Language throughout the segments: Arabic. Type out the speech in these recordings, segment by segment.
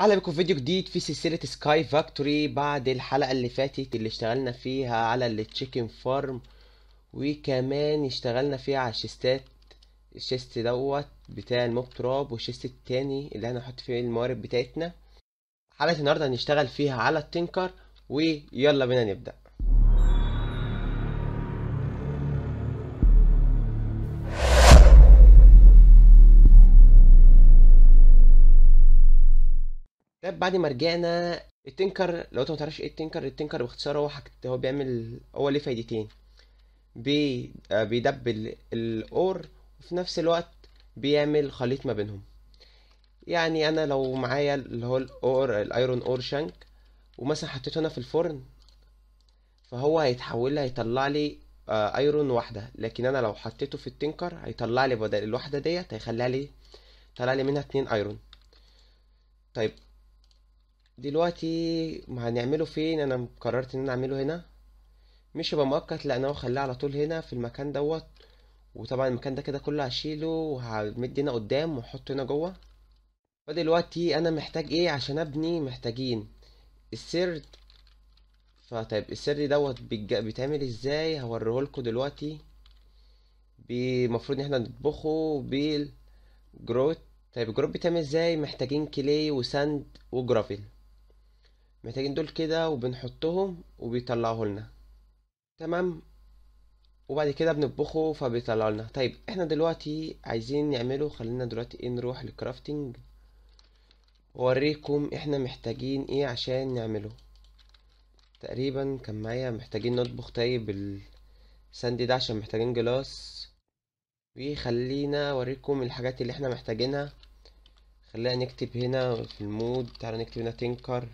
اهلا بكم في فيديو جديد في سلسله سكاي فاكتوري بعد الحلقه اللي فاتت اللي اشتغلنا فيها على التشيكن فارم وكمان اشتغلنا فيها على الشيستات الشيست دوت بتاع الموب تراب والشيست التاني اللي هنحط فيه الموارد بتاعتنا حلقه النهارده هنشتغل فيها على التنكر ويلا بينا نبدا طيب بعد ما رجعنا التنكر لو انت ما تعرفش ايه التنكر التنكر باختصار هو حاجه هو بيعمل هو ليه فايدتين بي آه بيدبل الاور وفي نفس الوقت بيعمل خليط ما بينهم يعني انا لو معايا اللي هو الاور الايرون اور شانك ومثلا حطيته هنا في الفرن فهو هيتحول لي هيطلع لي آه ايرون واحده لكن انا لو حطيته في التنكر هيطلع لي بدل الواحده ديت هيخليها لي طلع لي منها اتنين ايرون طيب دلوقتي هنعمله فين انا قررت ان انا اعمله هنا مش هيبقى مؤقت لان هو خلاه على طول هنا في المكان دوت وطبعا المكان ده كده كله هشيله وهمد هنا قدام واحطه هنا جوه فدلوقتي انا محتاج ايه عشان ابني محتاجين السرد فطيب السرد دوت بيتعمل ازاي هوريهولكوا دلوقتي المفروض ان احنا نطبخه بالجروت طيب الجروت بيتعمل ازاي محتاجين كلي وساند وجرافيل محتاجين دول كده وبنحطهم وبيطلعه لنا تمام وبعد كده بنطبخه فبيطلع لنا طيب احنا دلوقتي عايزين نعمله خلينا دلوقتي ايه نروح لكرافتنج واوريكم احنا محتاجين ايه عشان نعمله تقريبا كان معايا محتاجين نطبخ طيب الساند ده عشان محتاجين جلاس وخلينا اوريكم الحاجات اللي احنا محتاجينها خلينا نكتب هنا في المود تعالى نكتب هنا تنكر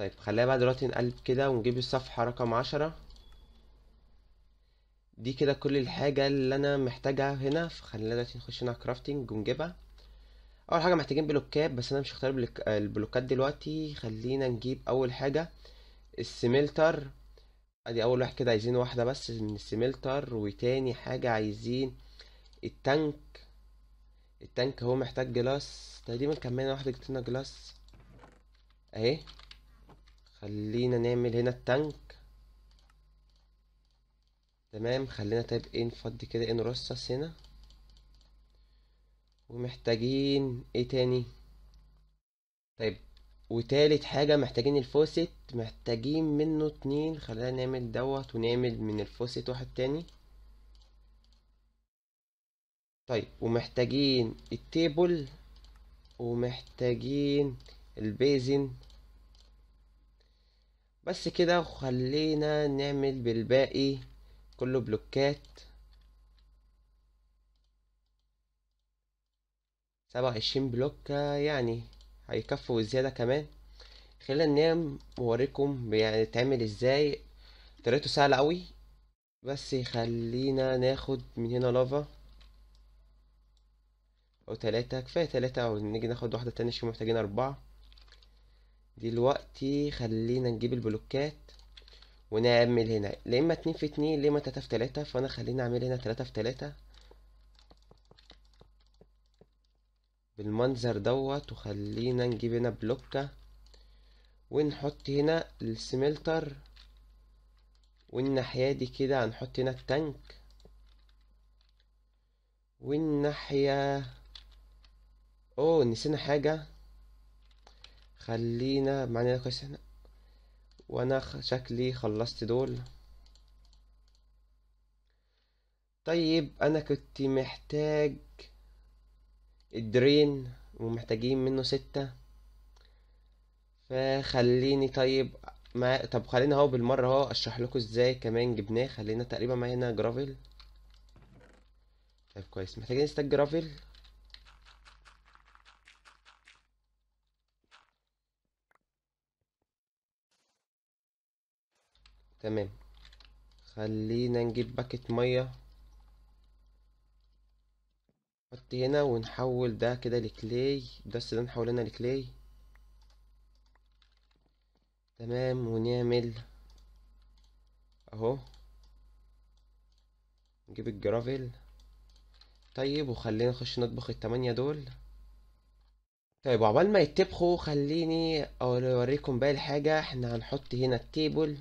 طيب خليها بقى دلوقتي نقلب كده ونجيب الصفحة رقم عشرة دي كده كل الحاجة اللي أنا محتاجها هنا فخلينا دلوقتي نخش هنا كرافتنج ونجيبها أول حاجة محتاجين بلوكات بس أنا مش هختار البلوكات دلوقتي خلينا نجيب أول حاجة السملتر ادي اول واحد كده عايزين واحده بس من السملتر وتاني حاجه عايزين التانك التانك هو محتاج جلاس تقريبا كمان واحده جبت لنا جلاس اهي خلينا نعمل هنا التانك تمام خلينا طيب ايه نفضي كده إيه نرصص هنا ومحتاجين ايه تاني طيب وتالت حاجة محتاجين الفوسيت محتاجين منه اتنين خلينا نعمل دوت ونعمل من الفوسيت واحد تاني طيب ومحتاجين التيبل ومحتاجين البيزن بس كده وخلينا نعمل بالباقي كله بلوكات سبعة وعشرين بلوك يعني هيكفوا زيادة كمان خلينا ننام ووريكم يعني تعمل ازاي طريقته سهلة قوي بس خلينا ناخد من هنا لافا او تلاتة كفاية تلاتة او نيجي ناخد واحدة تانية شو محتاجين اربعة دلوقتي خلينا نجيب البلوكات ونعمل هنا لا اما اتنين في اتنين لا اما تلاتة في تلاتة فانا خليني اعمل هنا تلاتة في تلاتة بالمنظر دوت وخلينا نجيب هنا بلوكة ونحط هنا السملتر والناحية دي كده هنحط هنا التانك والناحية اوه نسينا حاجة خلينا معانا كويس هنا وانا شكلي خلصت دول طيب انا كنت محتاج الدرين ومحتاجين منه ستة فخليني طيب ما طب خلينا اهو بالمرة اهو اشرح لكم ازاي كمان جبناه خلينا تقريبا معانا هنا جرافل طيب كويس محتاجين ستاك جرافل تمام خلينا نجيب باكت مية نحط هنا ونحول ده كده لكلي ده نحول هنا لكلي تمام ونعمل اهو نجيب الجرافل طيب وخلينا نخش نطبخ التمانية دول طيب وعبال ما يتبخوا خليني اوريكم باقي الحاجة احنا هنحط هنا التيبل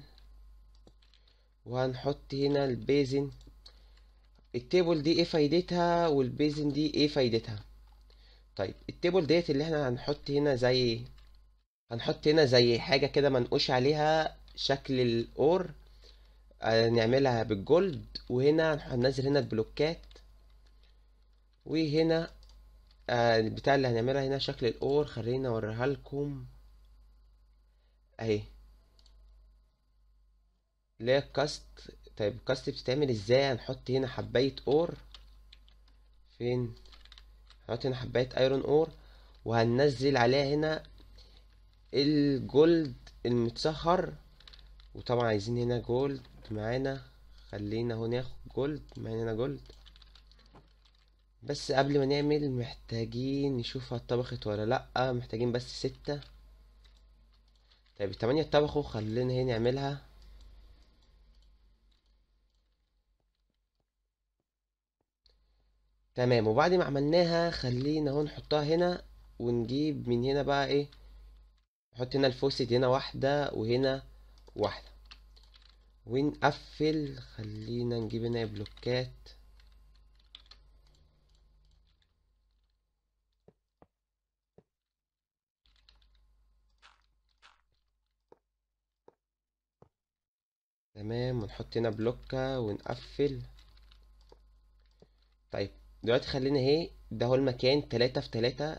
وهنحط هنا البيزن التيبل دي ايه فايدتها والبيزن دي ايه فايدتها طيب التيبل ديت اللي احنا هنحط هنا زي إيه؟ هنحط هنا زي حاجة كده منقوش عليها شكل الاور آه، نعملها بالجولد وهنا هننزل هنا البلوكات وهنا آه، البتاع اللي هنعملها هنا شكل الاور خلينا اوريها لكم اهي اللي هي الكاست طيب الكاست بتتعمل ازاي هنحط هنا حبايه اور فين هنحط هنا حبايه ايرون اور وهننزل عليها هنا الجولد المتسخر وطبعا عايزين هنا جولد معانا خلينا هنا ناخد جولد معانا هنا جولد بس قبل ما نعمل محتاجين نشوف اتطبخت ولا لأ محتاجين بس ستة طيب التمانية اتطبخوا خلينا هنا نعملها تمام وبعد ما عملناها خلينا اهو نحطها هنا ونجيب من هنا بقى ايه نحط هنا الفوست هنا واحدة وهنا واحدة ونقفل خلينا نجيب هنا بلوكات تمام ونحط هنا بلوكة ونقفل طيب دلوقتي خلينا اهي ده هو المكان تلاتة في تلاتة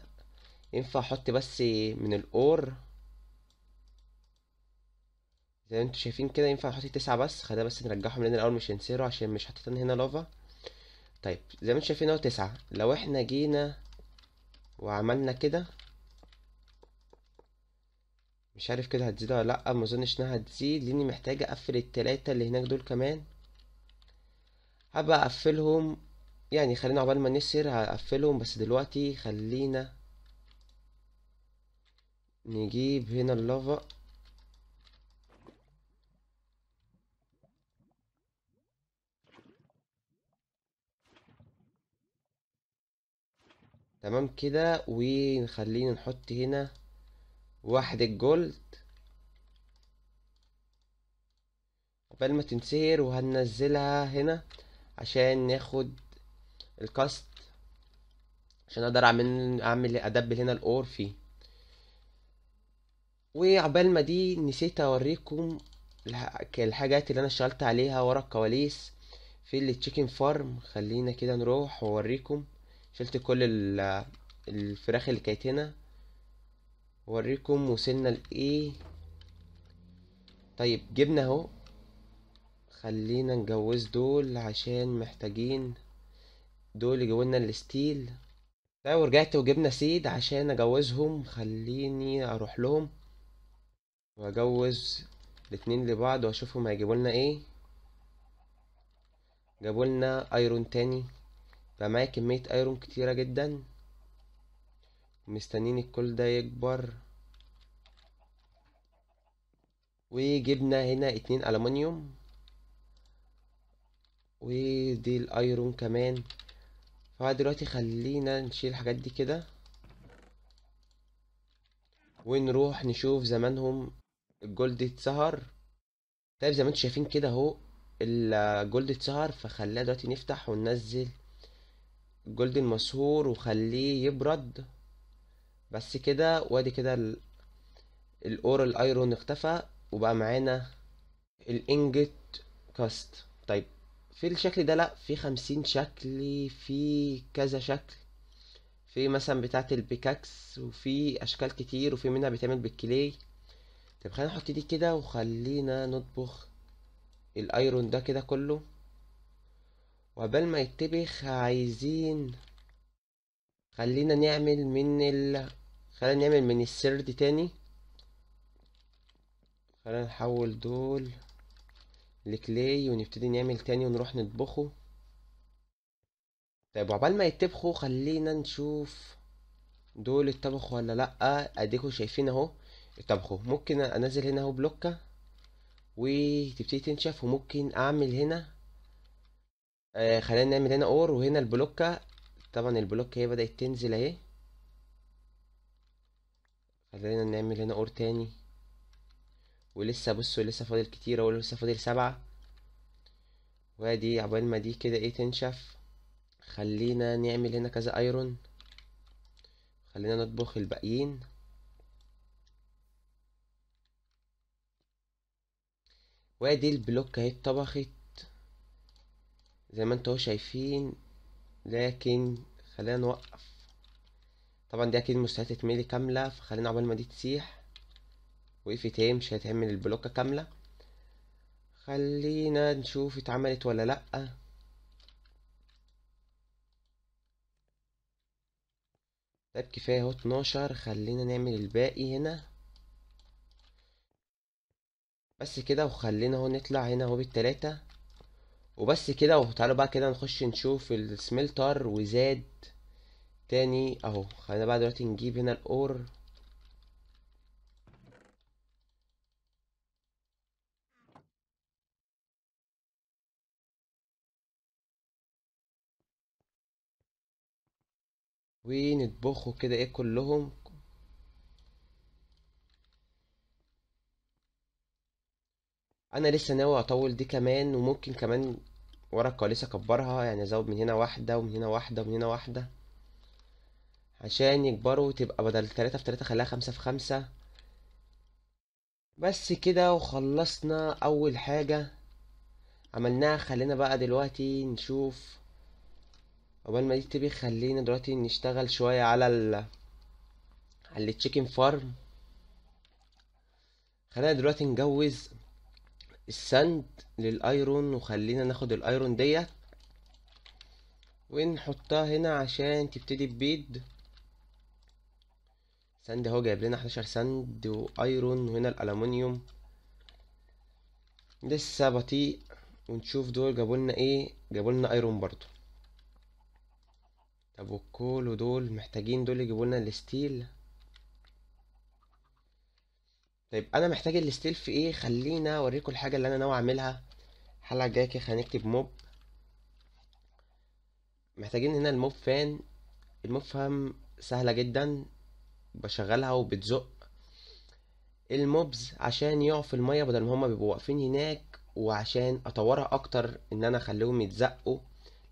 ينفع احط بس من الاور زي ما انتوا شايفين كده ينفع احط تسعة بس خلينا بس نرجعهم لان الاول مش هنسيره عشان مش حاطين هنا لافا طيب زي ما انتوا شايفين اهو تسعة لو احنا جينا وعملنا كده مش عارف كده هتزيد ولا لأ ما اظنش انها هتزيد لاني محتاج اقفل التلاتة اللي هناك دول كمان هبقى اقفلهم يعني خلينا عقبال ما نسر هقفلهم بس دلوقتي خلينا نجيب هنا اللافا تمام كده ونخلينا نحط هنا واحد الجولد قبل ما تنسير وهننزلها هنا عشان ناخد الكاست عشان اقدر اعمل اعمل ادبل هنا الاور فيه وعبال ما دي نسيت اوريكم الحاجات اللي انا اشتغلت عليها ورا الكواليس في التشيكن فارم خلينا كده نروح واوريكم شلت كل الفراخ اللي كانت هنا اوريكم وصلنا لايه طيب جبنا اهو خلينا نجوز دول عشان محتاجين دول يجيبولنا الستيل طيب ورجعت وجبنا سيد عشان اجوزهم خليني اروح لهم واجوز الاتنين لبعض واشوفهم هيجيبوا لنا ايه جابوا لنا ايرون تاني بقى معايا كميه ايرون كتيره جدا مستنين الكل ده يكبر وجبنا هنا اتنين المونيوم ودي الايرون كمان فبعد دلوقتي خلينا نشيل الحاجات دي كده ونروح نشوف زمانهم الجولد اتسهر طيب زي ما انتوا شايفين كده اهو الجولد اتسهر فخليها دلوقتي نفتح وننزل الجولد المسهور وخليه يبرد بس كده وادي كده الاور الايرون اختفى وبقى معانا الانجت كاست طيب في الشكل ده لا في خمسين شكل في كذا شكل في مثلا بتاعة البيكاكس وفي اشكال كتير وفي منها بتعمل بالكلي طب خلينا نحط دي كده وخلينا نطبخ الايرون ده كده كله وقبل ما يتبخ عايزين خلينا نعمل من ال خلينا نعمل من السرد تاني خلينا نحول دول الكلاي ونبتدي نعمل تاني ونروح نطبخه طيب وعبال ما يتبخوا خلينا نشوف دول اتبخوا ولا لأ اديكوا شايفين اهو اتبخوا ممكن انزل هنا اهو بلوكة وتبتدي تنشف وممكن اعمل هنا آه خلينا نعمل هنا اور وهنا البلوكة طبعا البلوكة هي بدأت تنزل اهي خلينا نعمل هنا اور تاني ولسه بصوا لسه فاضل كتير اهو لسه فاضل سبعة وادي عبال ما دي كده ايه تنشف خلينا نعمل هنا كذا ايرون خلينا نطبخ الباقيين وادي البلوك اهي اتطبخت زي ما انتوا شايفين لكن خلينا نوقف طبعا دي اكيد مستحيل تتملي كامله فخلينا عبال ما دي تسيح وقفت مش هيتعمل البلوكة كاملة خلينا نشوف اتعملت ولا لأ طيب كفاية اهو اتناشر خلينا نعمل الباقي هنا بس كده وخلينا اهو نطلع هنا اهو بالتلاتة وبس كده وتعالوا بقى كده نخش نشوف السملتر وزاد تاني اهو خلينا بقى دلوقتي نجيب هنا الاور ونطبخه كده ايه كلهم انا لسه ناوي اطول دي كمان وممكن كمان ورا الكواليس اكبرها يعني ازود من هنا واحده ومن هنا واحده ومن هنا واحده عشان يكبروا تبقى بدل تلاتة في تلاتة خليها خمسة في خمسة بس كده وخلصنا اول حاجه عملناها خلينا بقى دلوقتي نشوف قبل ما دي خلينا دلوقتي نشتغل شوية على ال على التشيكن فارم خلينا دلوقتي نجوز السند للايرون وخلينا ناخد الايرون ديت ونحطها هنا عشان تبتدي تبيض سند اهو جايب لنا 11 سند وايرون وهنا الالومنيوم لسه بطيء ونشوف دول جابولنا ايه جابولنا ايرون برضو طب والكول ودول محتاجين دول يجيبوا لنا الستيل طيب انا محتاج الستيل في ايه خلينا اوريكم الحاجه اللي انا ناوي اعملها الحلقه الجايه كده هنكتب موب محتاجين هنا الموب فان الموب فان سهله جدا بشغلها وبتزق الموبز عشان يقف في الميه بدل ما هما بيبقوا واقفين هناك وعشان اطورها اكتر ان انا اخليهم يتزقوا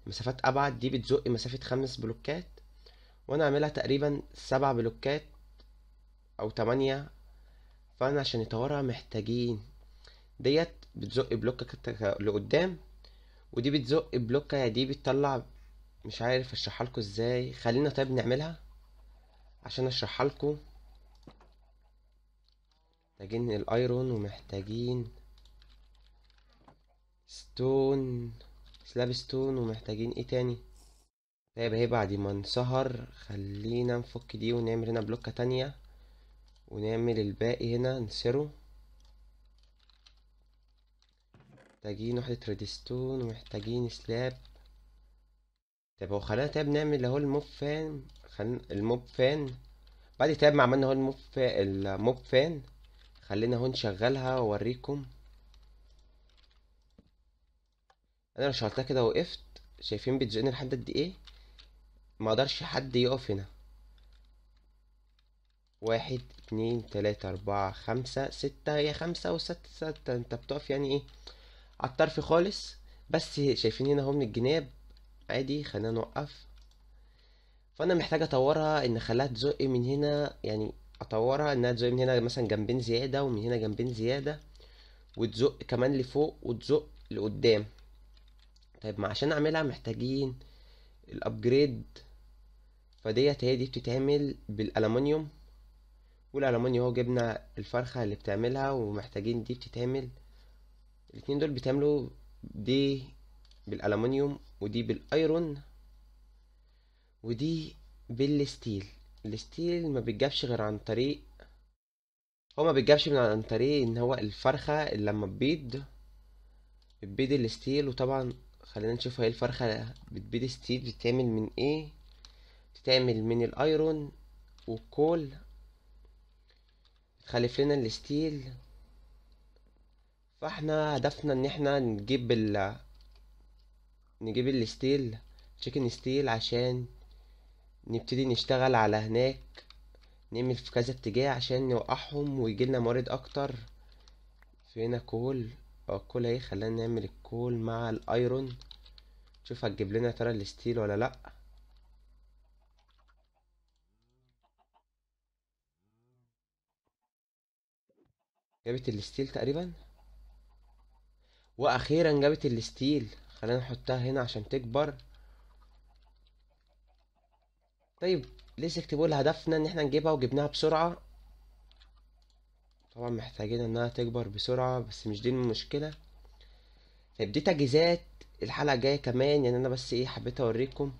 مسافات ابعد دي بتزق مسافه خمس بلوكات وانا اعملها تقريبا سبع بلوكات او تمانية فانا عشان نطورها محتاجين ديت بتزق بلوكة لقدام ودي بتزق بلوكة يعني دي بتطلع مش عارف اشرحها لكم ازاي خلينا طيب نعملها عشان اشرحها لكم محتاجين الايرون ومحتاجين ستون سلاب ستون ومحتاجين ايه تاني طيب اهي بعد ما نسهر خلينا نفك دي ونعمل هنا بلوكة تانية ونعمل الباقي هنا نسره محتاجين وحدة ريدستون ومحتاجين سلاب طيب طب هو خلينا تعب طيب نعمل اهو الموب فان خلينا الموب فان بعد تعب طيب ما عملنا اهو الموب فان الموب فان خلينا اهو نشغلها واوريكم انا لو شغلتها كده وقفت شايفين بتزقني لحد قد ايه ما قدرش حد يقف هنا واحد اتنين تلاتة اربعة خمسة ستة هي خمسة وستة ستة انت بتقف يعني ايه على الطرف خالص بس شايفين هنا اهو من الجناب عادي خلينا نوقف فانا محتاج اطورها ان اخليها تزق من هنا يعني اطورها انها تزق من هنا مثلا جنبين زيادة ومن هنا جنبين زيادة وتزق كمان لفوق وتزق لقدام طيب ما عشان اعملها محتاجين الابجريد فديت هي دي بتتعمل بالالومنيوم والالومنيوم هو جبنا الفرخه اللي بتعملها ومحتاجين دي بتتعمل الاتنين دول بيتعملوا دي بالالومنيوم ودي بالايرون ودي بالستيل الستيل ما بيتجابش غير عن طريق هو ما بيتجابش من عن طريق ان هو الفرخه اللي لما تبيض بتبيض الستيل وطبعا خلينا نشوف هي الفرخة بتبيض ستيل بتتعمل من ايه بتتعمل من الايرون والكول بتخلف لنا الستيل فاحنا هدفنا ان احنا نجيب ال نجيب الستيل تشيكن ستيل عشان نبتدي نشتغل على هناك نعمل في كذا اتجاه عشان نوقعهم ويجيلنا موارد اكتر في هنا كول فالكول اهي خلانا نعمل الكول مع الايرون شوف هتجيب لنا ترى الستيل ولا لا جابت الستيل تقريبا واخيرا جابت الستيل خلينا نحطها هنا عشان تكبر طيب لسه اكتبوا لها هدفنا ان احنا نجيبها وجبناها بسرعه طبعا محتاجين انها تكبر بسرعة بس مش دي المشكلة طيب دي تجهيزات الحلقة الجاية كمان يعني انا بس ايه حبيت اوريكم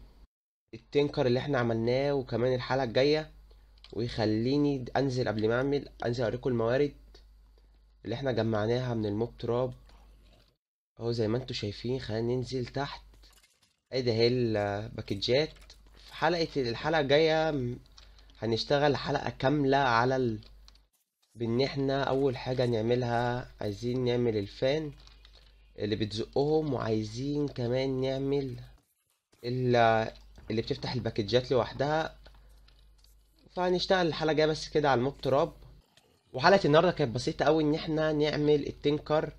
التنكر اللي احنا عملناه وكمان الحلقة الجاية ويخليني انزل قبل ما اعمل انزل اوريكم الموارد اللي احنا جمعناها من الموب تراب اهو زي ما انتوا شايفين خلينا ننزل تحت ادي إيه اهي الباكجات في حلقة الحلقة الجاية هنشتغل حلقة كاملة على بان احنا اول حاجة نعملها عايزين نعمل الفان اللي بتزقهم وعايزين كمان نعمل اللي, اللي بتفتح الباكجات لوحدها فهنشتغل الحلقة الجاية بس كده على الموب تراب وحلقة النهاردة كانت بسيطة اوي ان احنا نعمل التنكر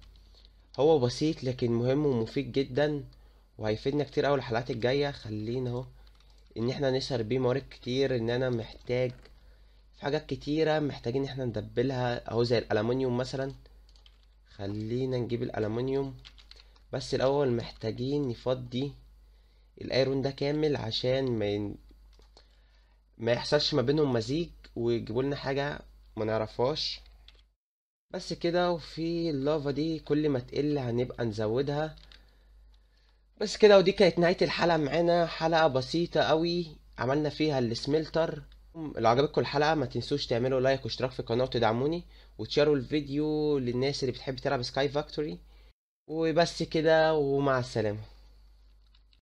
هو بسيط لكن مهم ومفيد جدا وهيفيدنا كتير اوي الحلقات الجاية خلينا اهو ان احنا نسهر بيه موارد كتير ان انا محتاج في حاجات كتيرة محتاجين احنا ندبلها اهو زي الالومنيوم مثلا خلينا نجيب الالومنيوم بس الاول محتاجين نفضي الايرون ده كامل عشان ما ين... ما يحصلش ما بينهم مزيج ويجيبوا لنا حاجه ما نعرفهاش بس كده وفي اللافا دي كل ما تقل هنبقى نزودها بس كده ودي كانت نهايه الحلقه معانا حلقه بسيطه قوي عملنا فيها السملتر لو عجبتكم الحلقه ما تنسوش تعملوا لايك واشتراك في القناه وتدعموني وتشاروا الفيديو للناس اللي بتحب تلعب سكاي فاكتوري وبس كده ومع السلامه